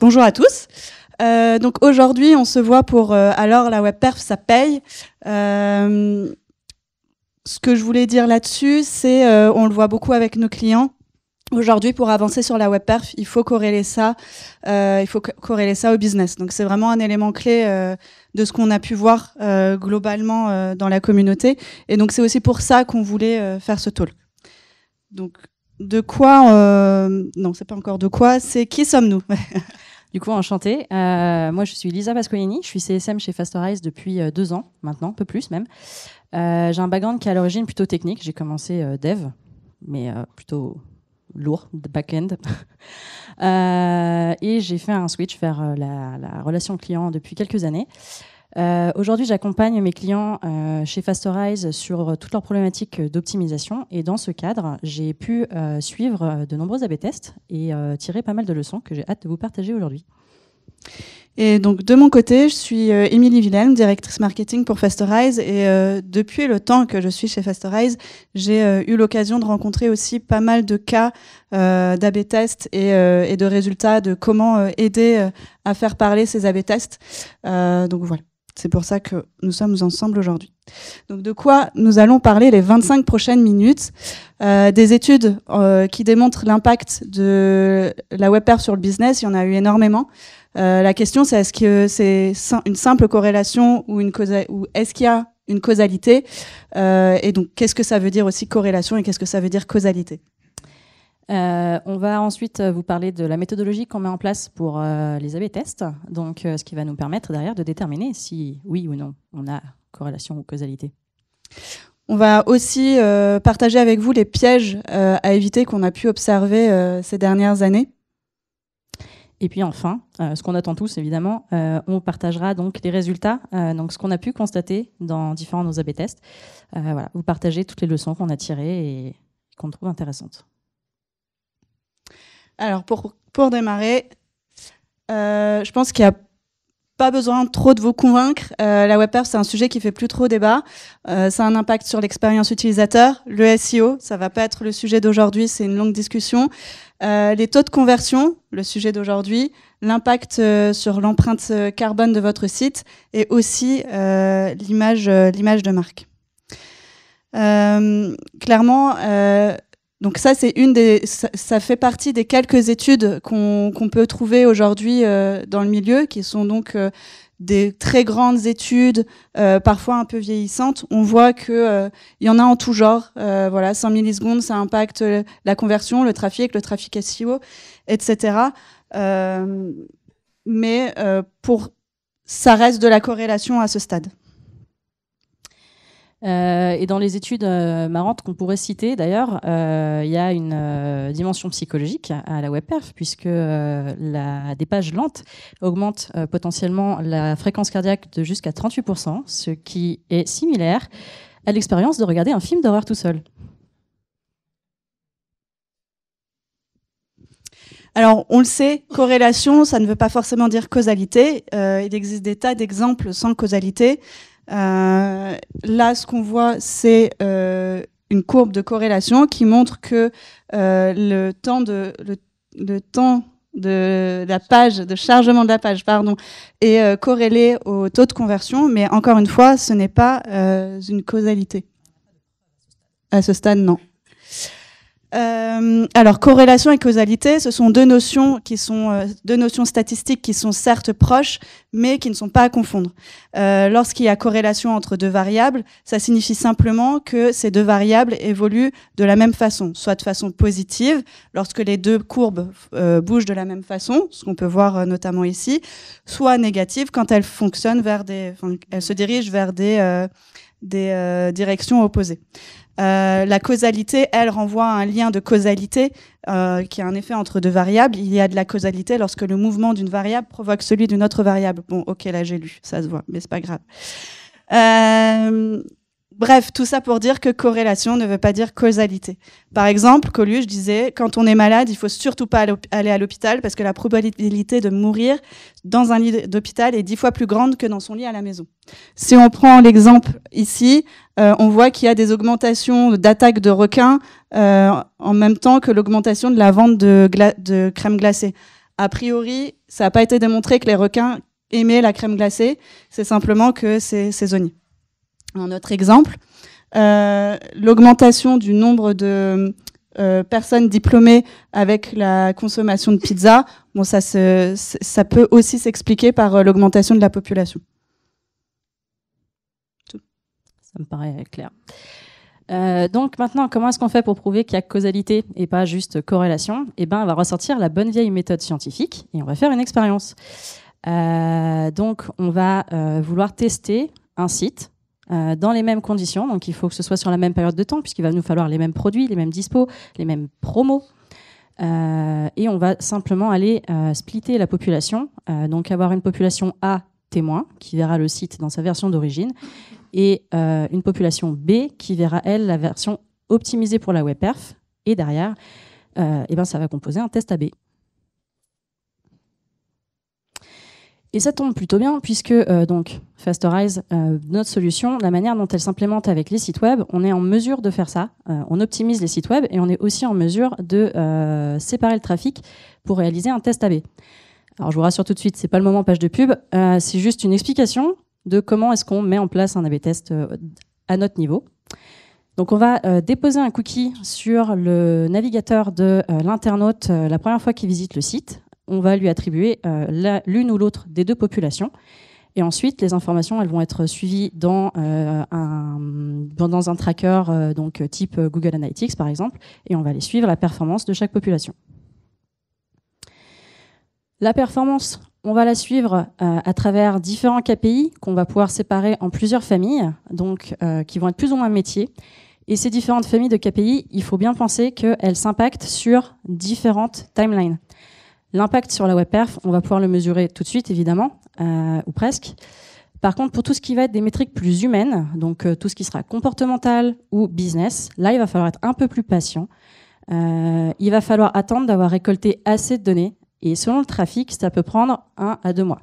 Bonjour à tous. Euh, donc aujourd'hui, on se voit pour euh, alors la webperf ça paye. Euh, ce que je voulais dire là-dessus, c'est on le voit beaucoup avec nos clients. Aujourd'hui, pour avancer sur la webperf il faut corréler ça, il faut ça au business. Donc c'est vraiment un élément clé de ce qu'on a pu voir globalement dans la communauté. Et donc c'est aussi pour ça qu'on voulait faire ce talk. Donc de quoi Non, c'est pas encore de quoi. C'est qui sommes-nous Du coup, enchantée. Euh, moi, je suis Lisa Pasqualini. Je suis CSM chez Fasterize depuis euh, deux ans maintenant, un peu plus même. Euh, j'ai un background qui est à l'origine plutôt technique. J'ai commencé dev, mais plutôt lourd, back-end. et j'ai fait un switch vers la relation client depuis quelques années. Euh, aujourd'hui, j'accompagne mes clients euh, chez Fasterize sur toutes leurs problématiques d'optimisation. Et dans ce cadre, j'ai pu euh, suivre de nombreux AB tests et tirer pas mal de leçons que j'ai hâte de vous partager aujourd'hui. Et donc de mon côté, je suis Émilie Villene, directrice marketing pour Fasterize. Et depuis le temps que je suis chez Fasterize, j'ai eu l'occasion de rencontrer aussi pas mal de cas euh, d'AB tests et, et, de résultats de comment aider à faire parler ces AB tests. donc voilà. C'est pour ça que nous sommes ensemble aujourd'hui. Donc de quoi nous allons parler les 25 prochaines minutes euh, Des études euh, qui démontrent l'impact de la web sur le business, il y en a eu énormément. Euh, la question c'est est-ce que c'est une simple corrélation ou, une ou est-ce qu'il y a une causalité Et donc qu'est-ce que ça veut dire aussi corrélation et qu'est-ce que ça veut dire causalité euh, on va ensuite euh, vous parler de la méthodologie qu'on met en place pour euh, les AB tests, donc ce qui va nous permettre derrière de déterminer si oui ou non on a corrélation ou causalité. On va aussi partager avec vous les pièges à éviter qu'on a pu observer ces dernières années. Et puis enfin, ce qu'on attend tous évidemment, on partagera donc les résultats, donc ce qu'on a pu constater dans différents de nos AB tests. vous partagez toutes les leçons qu'on a tirées et qu'on trouve intéressantes. Alors, pour, pour démarrer, euh, je pense qu'il n'y a pas besoin trop de vous convaincre. Euh, la web c'est un sujet qui fait plus trop débat. Euh, ça a un impact sur l'expérience utilisateur. Le SEO, ça va pas être le sujet d'aujourd'hui, c'est une longue discussion. les taux de conversion, le sujet d'aujourd'hui, l'impact sur l'empreinte carbone de votre site et aussi l'image, l'image de marque. clairement, donc ça, c'est une des, ça, fait partie des quelques études qu'on peut trouver aujourd'hui euh, dans le milieu, qui sont donc euh, des très grandes études, euh, parfois un peu vieillissantes. On voit que il y en a en tout genre. voilà, 100 millisecondes, ça impacte la conversion, le trafic, le trafic SEO, etc. mais pour, ça reste de la corrélation à ce stade. Euh, et dans les études euh, marrantes qu'on pourrait citer, d'ailleurs, euh, il y a une dimension psychologique à la WebPerf, puisque des pages lentes augmentent potentiellement la fréquence cardiaque de jusqu'à 38%, ce qui est similaire à l'expérience de regarder un film d'horreur tout seul. Alors, on le sait, corrélation, ça ne veut pas forcément dire causalité. il existe des tas d'exemples sans causalité. Euh, là, ce qu'on voit, c'est euh, une courbe de corrélation qui montre que euh, le temps de la page, de chargement de la page, pardon, est corrélé au taux de conversion, mais encore une fois, ce n'est pas une causalité. À ce stade, non. Euh, alors, corrélation et causalité, ce sont deux notions qui sont euh, deux notions statistiques qui sont certes proches, mais qui ne sont pas à confondre. Euh, Lorsqu'il y a corrélation entre deux variables, ça signifie simplement que ces deux variables évoluent de la même façon, soit de façon positive, lorsque les deux courbes euh, bougent de la même façon, ce qu'on peut voir euh, notamment ici, soit négative quand elles fonctionnent vers des, elles se dirigent vers des des euh, directions opposées. Euh, la causalité, elle, renvoie à un lien de causalité euh, qui a un effet entre deux variables. Il y a de la causalité lorsque le mouvement d'une variable provoque celui d'une autre variable. Bon, ok, là j'ai lu, ça se voit, mais c'est pas grave. Euh, Bref, tout ça pour dire que corrélation ne veut pas dire causalité. Par exemple, Coluche disait quand on est malade, il faut surtout pas aller à l'hôpital parce que la probabilité de mourir dans un lit d'hôpital est dix fois plus grande que dans son lit à la maison. Si on prend l'exemple ici, euh, on voit qu'il y a des augmentations d'attaques de requins euh, en même temps que l'augmentation de la vente de, de crème glacée. A priori, ça n'a pas été démontré que les requins aimaient la crème glacée. C'est simplement que c'est saisonnier un autre exemple, euh, l'augmentation du nombre de euh, personnes diplômées avec la consommation de pizza, bon, ça, peut aussi s'expliquer par euh, l'augmentation de la population. Ça me paraît clair. donc maintenant, comment est-ce qu'on fait pour prouver qu'il y a causalité et pas juste corrélation Eh bien, on va ressortir la bonne vieille méthode scientifique et on va faire une expérience. donc, on va vouloir tester un site euh, dans les mêmes conditions. Donc il faut que ce soit sur la même période de temps, puisqu'il va nous falloir les mêmes produits, les mêmes dispos, les mêmes promos. Euh, et on va simplement aller euh, splitter la population, donc avoir une population A témoin qui verra le site dans sa version d'origine et une population B qui verra elle la version optimisée pour la web perf et derrière, eh ben, ça va composer un test AB. Et ça tombe plutôt bien puisque euh, donc Fasterize, euh, notre solution, la manière dont elle s'implémente avec les sites web, on est en mesure de faire ça. Euh, on optimise les sites web et on est aussi en mesure de séparer le trafic pour réaliser un test AB. Alors je vous rassure tout de suite, c'est pas le moment page de pub, c'est juste une explication de comment est-ce qu'on met en place un AB test à notre niveau. Donc on va déposer un cookie sur le navigateur de l'internaute la première fois qu'il visite le site on va lui attribuer euh, l'une ou l'autre des deux populations. Et ensuite, les informations, elles vont être suivies dans, euh, un, dans un tracker euh, donc, type Google Analytics, par exemple, et on va les suivre la performance de chaque population. La performance, on va la suivre à travers différents KPI qu'on va pouvoir séparer en plusieurs familles, donc qui vont être plus ou moins métiers. Et ces différentes familles de KPI, il faut bien penser qu'elles s'impactent sur différentes timelines. L'impact sur la web on va pouvoir le mesurer tout de suite, évidemment, euh, ou presque. Par contre, pour tout ce qui va être des métriques plus humaines, donc euh, tout ce qui sera comportemental ou business, là, il va falloir être un peu plus patient. Euh, il va falloir attendre d'avoir récolté assez de données. Et selon le trafic, ça peut prendre un à deux mois.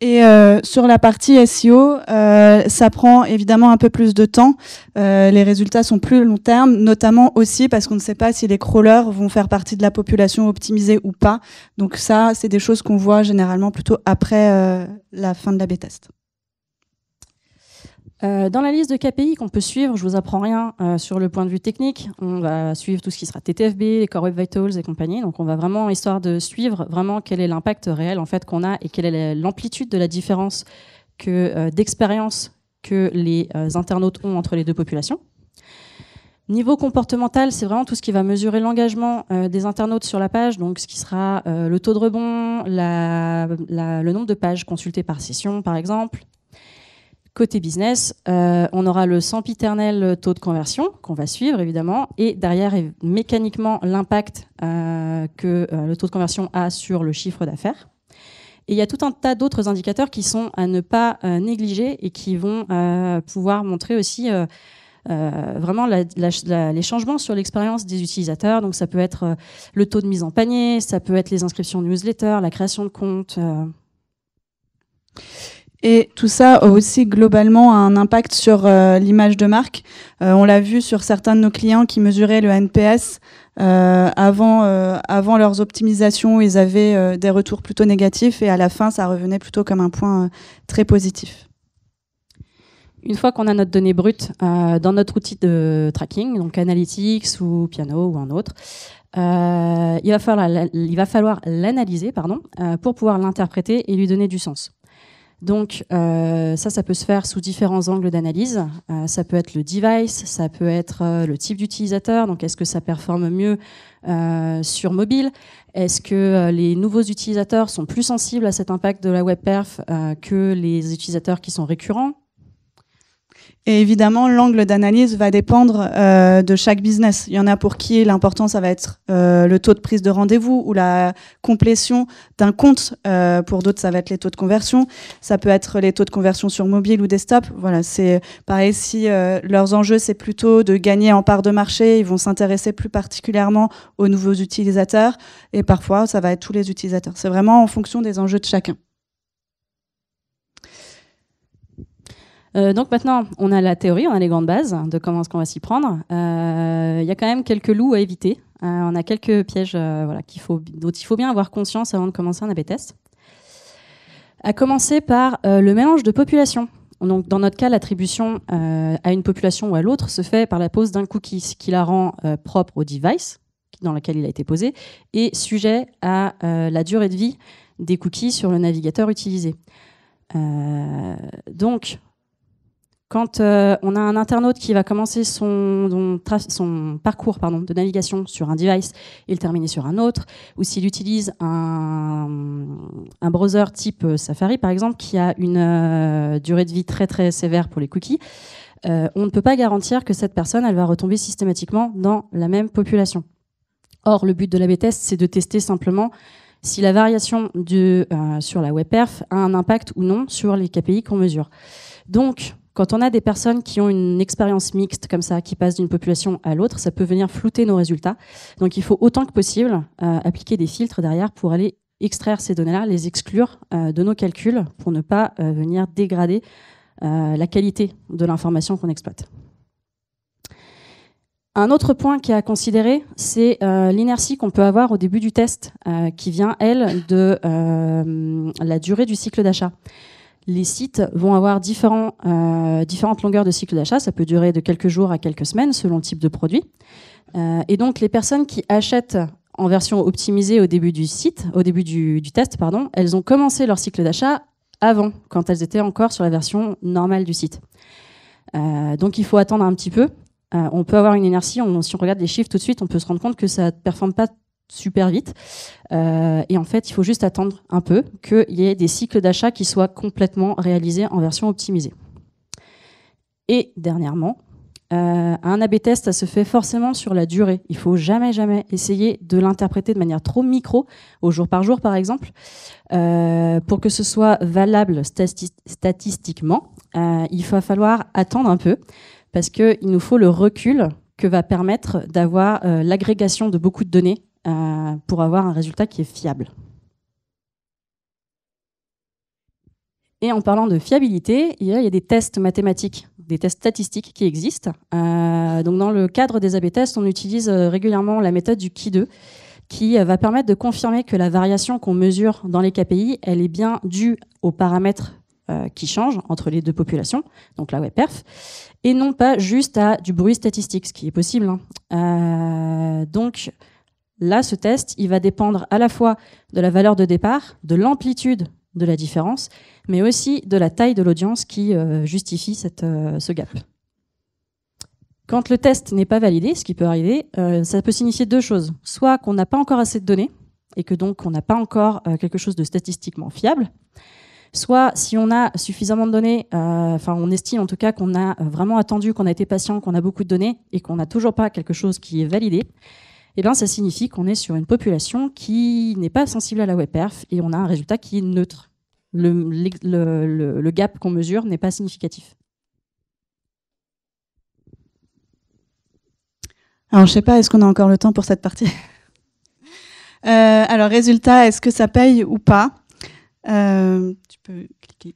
Et euh, sur la partie SEO, euh, ça prend évidemment un peu plus de temps. Euh, les résultats sont plus long terme, notamment aussi parce qu'on ne sait pas si les crawlers vont faire partie de la population optimisée ou pas. Donc ça, c'est des choses qu'on voit généralement plutôt après la fin de la b-test. Euh, dans la liste de KPI qu'on peut suivre, je vous apprends rien euh, sur le point de vue technique. On va suivre tout ce qui sera TTFB, les Core Web Vitals et compagnie. Donc, on va vraiment histoire de suivre vraiment quel est l'impact réel en qu'on a et quelle est l'amplitude de la différence euh, d'expérience que les internautes ont entre les deux populations. Niveau comportemental, c'est vraiment tout ce qui va mesurer l'engagement des internautes sur la page, donc ce qui sera le taux de rebond, le nombre de pages consultées par session, par exemple, Côté business, euh, on aura le sempiternel taux de conversion qu'on va suivre évidemment, et derrière mécaniquement l'impact euh, que euh, le taux de conversion a sur le chiffre d'affaires. Et il y a tout un tas d'autres indicateurs qui sont à ne pas négliger et qui vont pouvoir montrer aussi vraiment les changements sur l'expérience des utilisateurs. Donc ça peut être le taux de mise en panier, ça peut être les inscriptions newsletter, la création de comptes. Et tout ça a aussi globalement un impact sur euh, l'image de marque. Euh, on l'a vu sur certains de nos clients qui mesuraient le NPS euh, avant, avant leurs optimisations, ils avaient des retours plutôt négatifs et à la fin, ça revenait plutôt comme un point très positif. Une fois qu'on a notre donnée brute dans notre outil de tracking, donc Analytics ou Piano ou un autre, il va falloir l'analyser pardon, pour pouvoir l'interpréter et lui donner du sens. Donc euh, ça, ça peut se faire sous différents angles d'analyse. Euh, ça peut être le device, ça peut être euh, le type d'utilisateur. Donc est-ce que ça performe mieux sur mobile Est-ce que les nouveaux utilisateurs sont plus sensibles à cet impact de la webperf que les utilisateurs qui sont récurrents et évidemment, l'angle d'analyse va dépendre euh, de chaque business. Il y en a pour qui l'important, ça va être euh, le taux de prise de rendez-vous ou la complétion d'un compte. Euh, pour d'autres, ça va être les taux de conversion. Ça peut être les taux de conversion sur mobile ou desktop. Voilà, c'est pareil. Si leurs enjeux, c'est plutôt de gagner en part de marché, ils vont s'intéresser plus particulièrement aux nouveaux utilisateurs. Et parfois, ça va être tous les utilisateurs. C'est vraiment en fonction des enjeux de chacun. Euh, donc maintenant, on a la théorie, on a les grandes bases de comment est-ce qu'on va s'y prendre. Il euh, y a quand même quelques loups à éviter. Euh, on a quelques pièges dont il faut bien avoir conscience avant de commencer un AB test. À commencer par le mélange de populations. dans notre cas, l'attribution à une population ou à l'autre se fait par la pose d'un cookie, ce qui la rend propre au device dans lequel il a été posé et sujet à la durée de vie des cookies sur le navigateur utilisé. donc, quand euh, on a un internaute qui va commencer son, parcours de navigation sur un device et le terminer sur un autre, ou s'il utilise un, browser type euh, Safari par exemple, qui a une euh, durée de vie très très sévère pour les cookies, on ne peut pas garantir que cette personne elle va retomber systématiquement dans la même population. Or, le but de la B-test, c'est de tester simplement si la variation sur la webperf a un impact ou non sur les KPI qu'on mesure. Donc, quand on a des personnes qui ont une expérience mixte comme ça, qui passent d'une population à l'autre, ça peut venir flouter nos résultats. Donc il faut autant que possible euh, appliquer des filtres derrière pour aller extraire ces données-là, les exclure euh, de nos calculs pour ne pas euh, venir dégrader la qualité de l'information qu'on exploite. Un autre point qui est à considérer, c'est l'inertie qu'on peut avoir au début du test, qui vient, elle, de la durée du cycle d'achat les sites vont avoir euh, différentes longueurs de cycle d'achat. Ça peut durer de quelques jours à quelques semaines selon le type de produit. Euh, et donc les personnes qui achètent en version optimisée au début du site, au début du, test, pardon, elles ont commencé leur cycle d'achat avant, quand elles étaient encore sur la version normale du site. Euh, donc il faut attendre un petit peu. on peut avoir une inertie. On, si on regarde les chiffres tout de suite, on peut se rendre compte que ça ne performe pas super vite. Euh, et en fait, il faut juste attendre un peu qu'il y ait des cycles d'achat qui soient complètement réalisés en version optimisée. Et dernièrement, euh, un A-B test, ça se fait forcément sur la durée. Il faut jamais, jamais essayer de l'interpréter de manière trop micro, au jour par jour par exemple, euh, pour que ce soit valable statistiquement. il va falloir attendre un peu parce qu'il nous faut le recul que va permettre d'avoir l'agrégation de beaucoup de données euh, pour avoir un résultat qui est fiable. Et en parlant de fiabilité, il y a, des tests mathématiques, des tests statistiques qui existent. Euh, donc dans le cadre des AB tests, on utilise euh, régulièrement la méthode du KI2 qui va permettre de confirmer que la variation qu'on mesure dans les KPI, elle est bien due aux paramètres qui changent entre les deux populations, donc la WebPerf, et non pas juste à du bruit statistique, ce qui est possible. Hein. donc, Là, ce test, il va dépendre à la fois de la valeur de départ, de l'amplitude de la différence, mais aussi de la taille de l'audience qui euh, justifie euh, ce gap. Quand le test n'est pas validé, ce qui peut arriver, euh, ça peut signifier deux choses. Soit qu'on n'a pas encore assez de données, et que donc on n'a pas encore quelque chose de statistiquement fiable, soit si on a suffisamment de données, enfin on estime en tout cas qu'on a vraiment attendu, qu'on a été patient, qu'on a beaucoup de données, et qu'on n'a toujours pas quelque chose qui est validé, eh ça signifie qu'on est sur une population qui n'est pas sensible à la webperf et on a un résultat qui est neutre. Le, gap qu'on mesure n'est pas significatif. Alors, je sais pas, est-ce qu'on a encore le temps pour cette partie euh, Alors, résultat, est-ce que ça paye ou pas euh, Tu peux cliquer.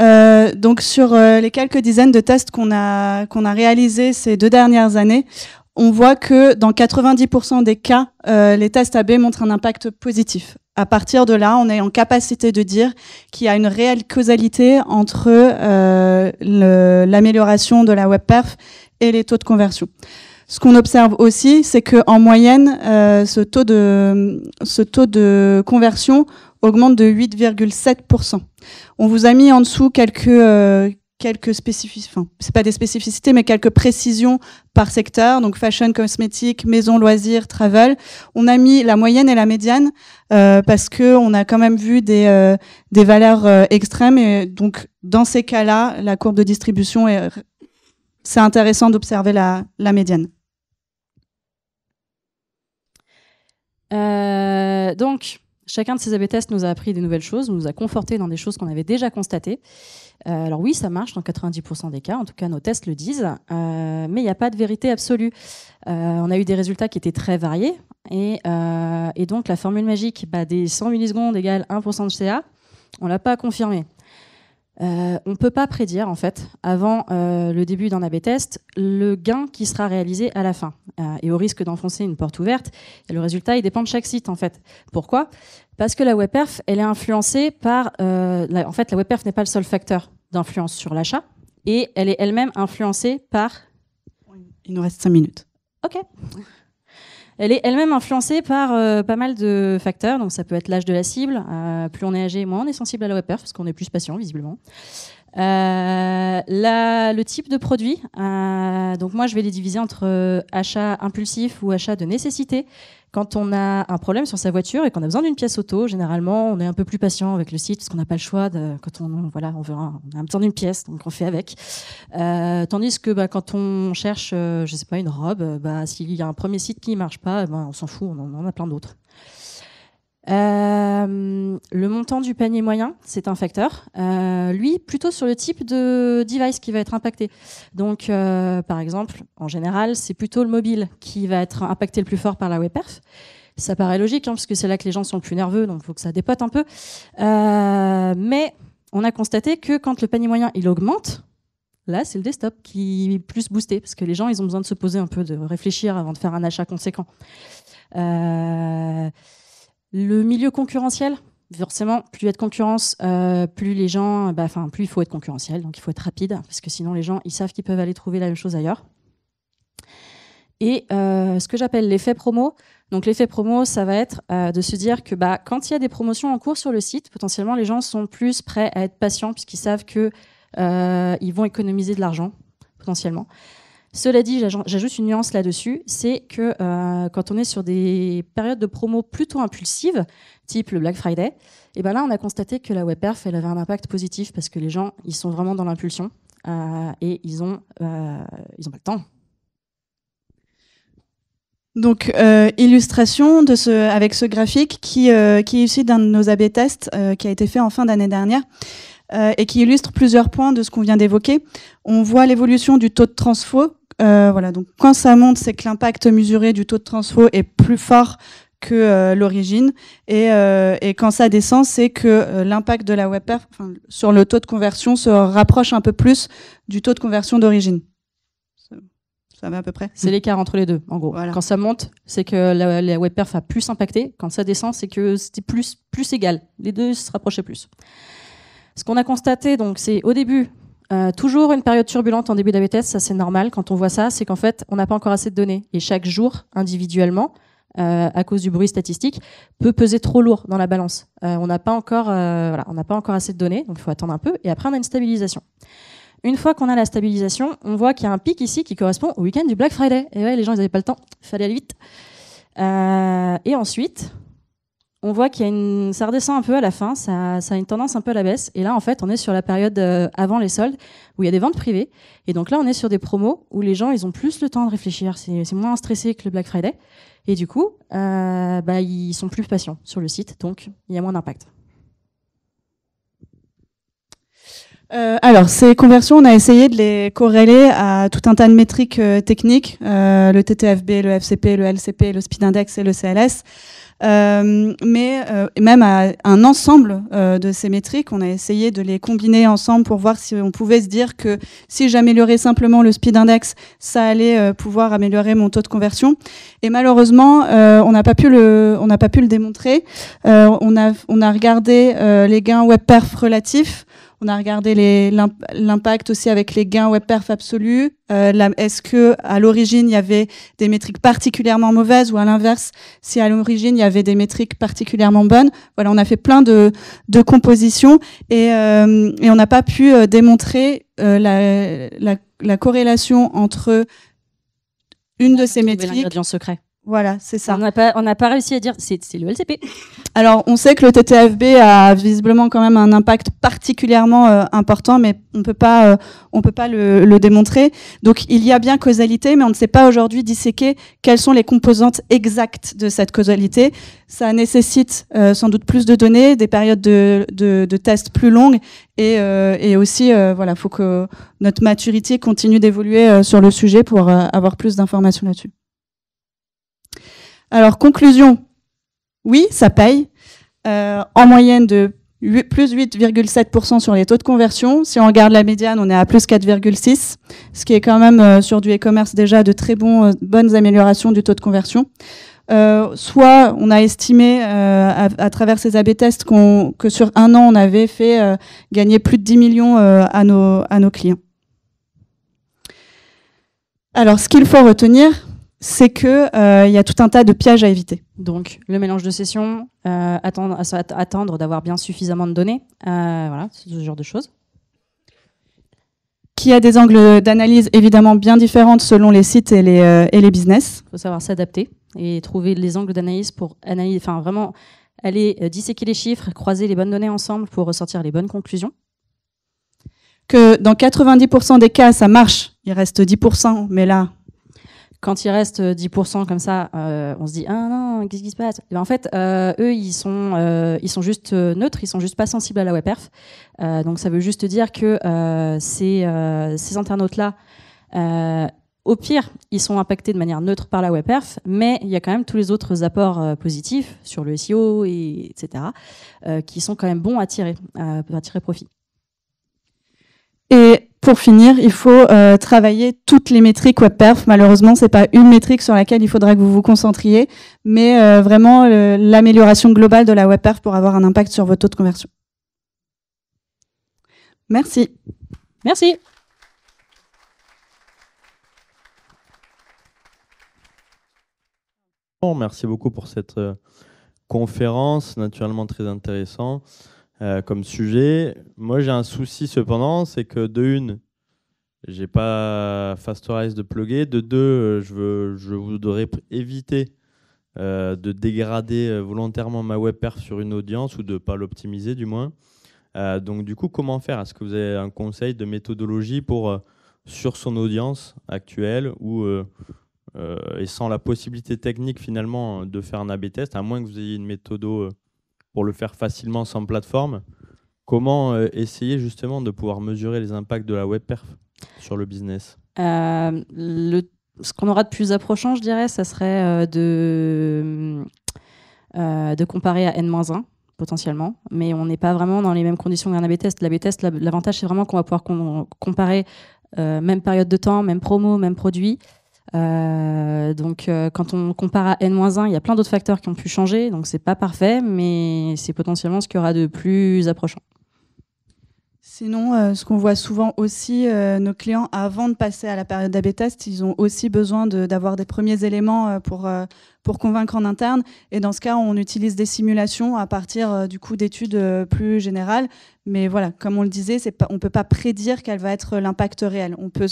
Euh, donc sur les quelques dizaines de tests qu'on a qu'on a réalisés ces deux dernières années, on voit que dans 90% des cas, euh, les tests AB montrent un impact positif. À partir de là, on est en capacité de dire qu'il y a une réelle causalité entre euh, l'amélioration de la webperf et les taux de conversion. Ce qu'on observe aussi, c'est que en moyenne, euh, ce, taux de, ce taux de conversion augmente de 8,7%. On vous a mis en dessous quelques, quelques spécificités, enfin, c'est pas des spécificités, mais quelques précisions par secteur, donc fashion, cosmétique, maison, loisirs, travel. On a mis la moyenne et la médiane euh, parce que on a quand même vu des, euh, valeurs euh, extrêmes et donc dans ces cas-là, la courbe de distribution est c'est intéressant d'observer la, la médiane. donc, Chacun de ces AB tests nous a appris des nouvelles choses, nous a conforté dans des choses qu'on avait déjà constatées. Euh, alors oui, ça marche dans 90% des cas, en tout cas nos tests le disent, euh, mais il n'y a pas de vérité absolue. Euh, on a eu des résultats qui étaient très variés, et, donc la formule magique bah, des 100 millisecondes égale 1% de CA, on ne l'a pas confirmée. Euh, on ne peut pas prédire, en fait, avant euh, le début d'un A-B test, le gain qui sera réalisé à la fin. Euh, et au risque d'enfoncer une porte ouverte, le résultat, il dépend de chaque site, en fait. Pourquoi Parce que la WebPerf, elle est influencée par... en fait, la WebPerf n'est pas le seul facteur d'influence sur l'achat, et elle est elle-même influencée par... Il nous reste 5 minutes. OK. Elle est elle-même influencée par euh, pas mal de facteurs. Donc, ça peut être l'âge de la cible. Euh, plus on est âgé, moins on est sensible à la webperf, parce qu'on est plus patient, visiblement. Euh, le type de produit, donc moi je vais les diviser entre achat impulsif ou achat de nécessité. Quand on a un problème sur sa voiture et qu'on a besoin d'une pièce auto, généralement, on est un peu plus patient avec le site parce qu'on n'a pas le choix. De, quand on, voilà, on, veut un, on a besoin d'une pièce, donc on fait avec. Euh, tandis que bah, quand on cherche, euh, je sais pas, une robe, bah, s'il y a un premier site qui ne marche pas, eh ben on s'en fout, on en a plein d'autres. Euh, le montant du panier moyen, c'est un facteur. Euh, lui, plutôt sur le type de device qui va être impacté. Donc, euh, par exemple, en général, c'est plutôt le mobile qui va être impacté le plus fort par la web perf. Ça paraît logique, hein, parce que c'est là que les gens sont le plus nerveux, donc il faut que ça dépote un peu. mais on a constaté que quand le panier moyen il augmente, là c'est le desktop qui est plus boosté, parce que les gens ils ont besoin de se poser un peu, de réfléchir avant de faire un achat conséquent. Euh, le milieu concurrentiel, forcément, plus il y a de concurrence, euh, plus les gens, bah, plus il faut être concurrentiel, donc il faut être rapide, parce que sinon les gens, ils savent qu'ils peuvent aller trouver la même chose ailleurs. Et euh, ce que j'appelle l'effet promo, donc l'effet promo, ça va être euh, de se dire que bah, quand il y a des promotions en cours sur le site, potentiellement les gens sont plus prêts à être patients puisqu'ils savent qu'ils vont économiser de l'argent potentiellement. Cela dit, j'ajoute une nuance là-dessus, c'est que euh, quand on est sur des périodes de promo plutôt impulsives, type le Black Friday, et eh ben là on a constaté que la WebPerf elle avait un impact positif parce que les gens ils sont vraiment dans l'impulsion euh, et ils ont euh, ils ont pas le temps. Donc, illustration de ce, avec ce graphique qui, qui est issu d'un de nos AB tests qui a été fait en fin d'année dernière et qui illustre plusieurs points de ce qu'on vient d'évoquer. On voit l'évolution du taux de transfo euh, voilà, donc quand ça monte, c'est que l'impact mesuré du taux de transfo est plus fort que euh, l'origine. Euh, et, quand ça descend, c'est que l'impact de la web perf, sur le taux de conversion se rapproche un peu plus du taux de conversion d'origine. Ça va à peu près C'est l'écart entre les deux, en gros. Quand ça monte, c'est que la, web perf a plus impacté. Quand ça descend, c'est que c'était plus, plus égal. Les deux se rapprochaient plus. Ce qu'on a constaté, donc, c'est au début, euh, toujours une période turbulente en début d'ABTS, ça c'est normal. Quand on voit ça, c'est qu'en fait, on n'a pas encore assez de données. Et chaque jour, individuellement, euh, à cause du bruit statistique, peut peser trop lourd dans la balance. Euh, on n'a pas encore, pas encore assez de données, donc il faut attendre un peu. Et après, on a une stabilisation. Une fois qu'on a la stabilisation, on voit qu'il y a un pic ici qui correspond au week-end du Black Friday. Et ouais, les gens, ils n'avaient pas le temps, fallait aller vite. et ensuite, on voit qu'il y une, ça redescend un peu à la fin, ça, a une tendance un peu à la baisse. Et là, en fait, on est sur la période euh, avant les soldes où il y a des ventes privées. Et donc là, on est sur des promos où les gens, ils ont plus le temps de réfléchir. C'est, moins stressé que le Black Friday. Et du coup, euh, bah, ils sont plus patients sur le site. Donc, il y a moins d'impact. Euh, alors, ces conversions, on a essayé de les corréler à tout un tas de métriques techniques, le TTFB, le FCP, le LCP, le Speed Index et le CLS. Euh, mais euh, même à un ensemble euh, de ces métriques, on a essayé de les combiner ensemble pour voir si on pouvait se dire que si j'améliorais simplement le speed index, ça allait pouvoir améliorer mon taux de conversion. Et malheureusement, on n'a pas pu le, on n'a pas pu le démontrer. on a, on a regardé les gains web perf relatifs. On a regardé l'impact aussi avec les gains web perf absolus. Euh, est-ce que à l'origine il y avait des métriques particulièrement mauvaises ou à l'inverse, si à l'origine il y avait des métriques particulièrement bonnes Voilà, on a fait plein de, compositions euh, et, on n'a pas pu euh, démontrer la, corrélation entre une de ces métriques. Voilà, c'est ça. On n'a pas, pas réussi à dire, c'est le LCP. Alors, on sait que le TTFB a visiblement quand même un impact particulièrement euh, important, mais on peut pas, euh, on peut pas le, démontrer. Donc, il y a bien causalité, mais on ne sait pas aujourd'hui disséquer quelles sont les composantes exactes de cette causalité. Ça nécessite euh, sans doute plus de données, des périodes de, tests plus longues, et, et aussi, voilà, faut que notre maturité continue d'évoluer sur le sujet pour avoir plus d'informations là-dessus. Alors, conclusion, oui, ça paye. Euh, en moyenne de plus 8,7% sur les taux de conversion. Si on regarde la médiane, on est à plus 4,6%, ce qui est quand même euh, sur du e-commerce déjà de très euh, bonnes améliorations du taux de conversion. soit on a estimé à, travers ces AB tests que sur un an, on avait fait gagner plus de 10 millions à, nos, à nos clients. Alors ce qu'il faut retenir, c'est que il euh, y a tout un tas de pièges à éviter. Donc le mélange de sessions, euh, attendre, d'avoir bien suffisamment de données, euh, voilà, ce genre de choses. Qui a des angles d'analyse évidemment bien différents selon les sites et les, et les business. Il faut savoir s'adapter et trouver les angles d'analyse pour analyser, enfin vraiment aller disséquer les chiffres, croiser les bonnes données ensemble pour ressortir les bonnes conclusions. Que dans 90% des cas ça marche, il reste 10%, mais là quand il reste 10% euh, comme ça, euh, on se dit ah non, qu'est-ce qui se passe eh ben, En fait, euh, eux, ils sont, ils sont juste neutres, ils sont juste pas sensibles à la web donc ça veut juste dire que ces, internautes-là, au pire, ils sont impactés de manière neutre par la web mais il y a quand même tous les autres apports positifs sur le SEO, etc., qui sont quand même bons à tirer, à tirer profit. Et pour finir, il faut euh, travailler toutes les métriques WebPerf. Malheureusement, ce n'est pas une métrique sur laquelle il faudra que vous vous concentriez, mais euh, vraiment l'amélioration globale de la WebPerf pour avoir un impact sur votre taux de conversion. Merci. Merci. Bon, merci beaucoup pour cette euh, conférence, naturellement très intéressante. Euh, comme sujet. Moi, j'ai un souci cependant, c'est que de une, j'ai pas Fasterize de plugger. De deux, euh, je, veux, je voudrais éviter euh, de dégrader volontairement ma web perf sur une audience ou de pas l'optimiser du moins. donc du coup, comment faire Est-ce que vous avez un conseil de méthodologie pour sur son audience actuelle ou et sans la possibilité technique finalement de faire un A/B test, à moins que vous ayez une méthode pour le faire facilement sans plateforme. Comment euh, essayer justement de pouvoir mesurer les impacts de la web perf sur le business euh, Ce qu'on aura de plus approchant, je dirais, ça serait euh, de, de comparer à N-1 potentiellement, mais on n'est pas vraiment dans les mêmes conditions qu'un a test. L'A-B test, l'avantage, c'est vraiment qu'on va pouvoir comparer même période de temps, même promo, même produit, euh, donc, euh, quand on compare à N-1, il y a plein d'autres facteurs qui ont pu changer, donc c'est pas parfait, mais c'est potentiellement ce qu'il y aura de plus approchant. Sinon, euh, ce qu'on voit souvent aussi, euh, nos clients, avant de passer à la période d'AB test, ils ont aussi besoin d'avoir des premiers éléments euh, pour, convaincre en interne. Et dans ce cas, on utilise des simulations à partir du coup d'études plus générales. Mais voilà, comme on le disait, on ne peut pas prédire quel va être l'impact réel. On peut,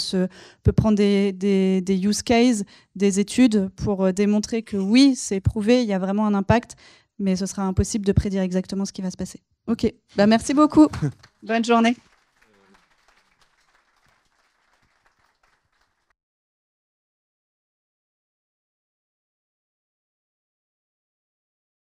prendre des, use cases, des études pour démontrer que oui, c'est prouvé, il y a vraiment un impact, mais ce sera impossible de prédire exactement ce qui va se passer. Ok, bah, merci beaucoup. Bonne journée.